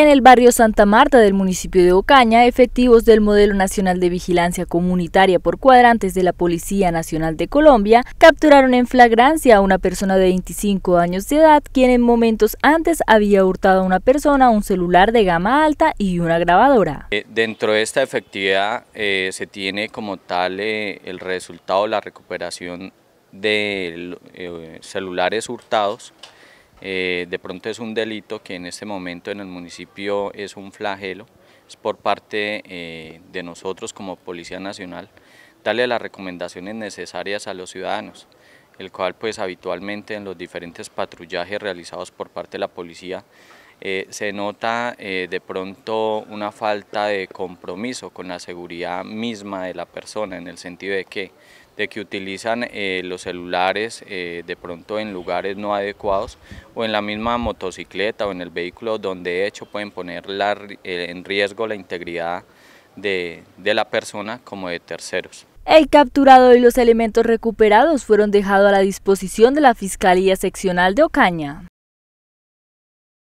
En el barrio Santa Marta del municipio de Ocaña, efectivos del Modelo Nacional de Vigilancia Comunitaria por Cuadrantes de la Policía Nacional de Colombia capturaron en flagrancia a una persona de 25 años de edad quien en momentos antes había hurtado a una persona un celular de gama alta y una grabadora. Eh, dentro de esta efectividad eh, se tiene como tal eh, el resultado, la recuperación de celulares hurtados, eh, de pronto es un delito que en este momento en el municipio es un flagelo, es por parte eh, de nosotros como Policía Nacional darle las recomendaciones necesarias a los ciudadanos, el cual pues habitualmente en los diferentes patrullajes realizados por parte de la policía eh, se nota eh, de pronto una falta de compromiso con la seguridad misma de la persona, en el sentido de que, de que utilizan eh, los celulares de pronto en lugares no adecuados o en la misma motocicleta o en el vehículo donde de hecho pueden poner en riesgo la integridad de la persona como de terceros. El capturado y los elementos recuperados fueron dejados a la disposición de la Fiscalía Seccional de Ocaña.